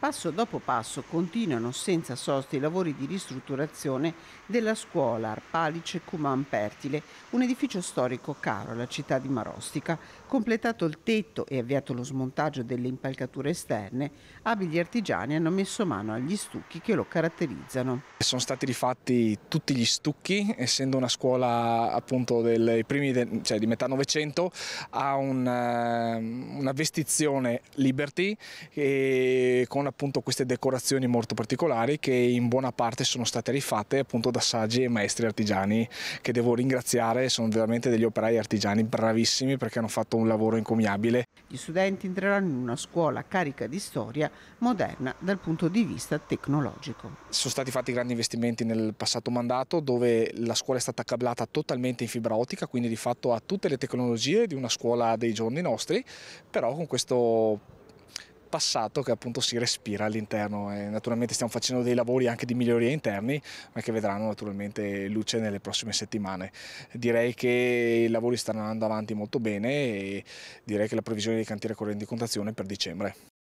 Passo dopo passo continuano senza sosta i lavori di ristrutturazione della scuola Arpalice Cuman Pertile, un edificio storico caro alla città di Marostica. Completato il tetto e avviato lo smontaggio delle impalcature esterne, abili artigiani hanno messo mano agli stucchi che lo caratterizzano. Sono stati rifatti tutti gli stucchi, essendo una scuola appunto dei primi, de, cioè di metà Novecento, ha un, eh, una vestizione Liberty e con appunto queste decorazioni molto particolari che in buona parte sono state rifatte appunto da saggi e maestri artigiani che devo ringraziare, sono veramente degli operai artigiani bravissimi perché hanno fatto un lavoro incomiabile. Gli studenti entreranno in una scuola carica di storia moderna dal punto di vista tecnologico. Sono stati fatti grandi investimenti nel passato mandato dove la scuola è stata accablata totalmente in fibra ottica, quindi di fatto ha tutte le tecnologie di una scuola dei giorni nostri, però con questo passato che appunto si respira all'interno e naturalmente stiamo facendo dei lavori anche di miglioria interni ma che vedranno naturalmente luce nelle prossime settimane. Direi che i lavori stanno andando avanti molto bene e direi che la previsione dei cantieri corrente di contazione è per dicembre.